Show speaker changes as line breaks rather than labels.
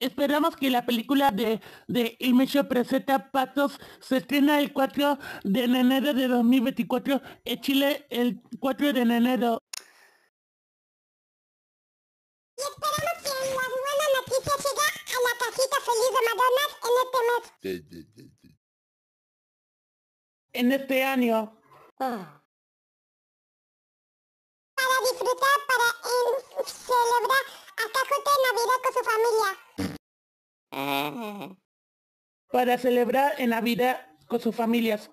Esperamos que la película de, de Image Presenta Patos se estrena el 4 de enero de 2024 en Chile el 4 de enero.
Y esperamos que la buena noticia llegue a la casita feliz de Madonna
en este mes. En este año. Ah. Disfruta
para en, celebrar la Navidad con
su familia. Para celebrar en Navidad con sus familias.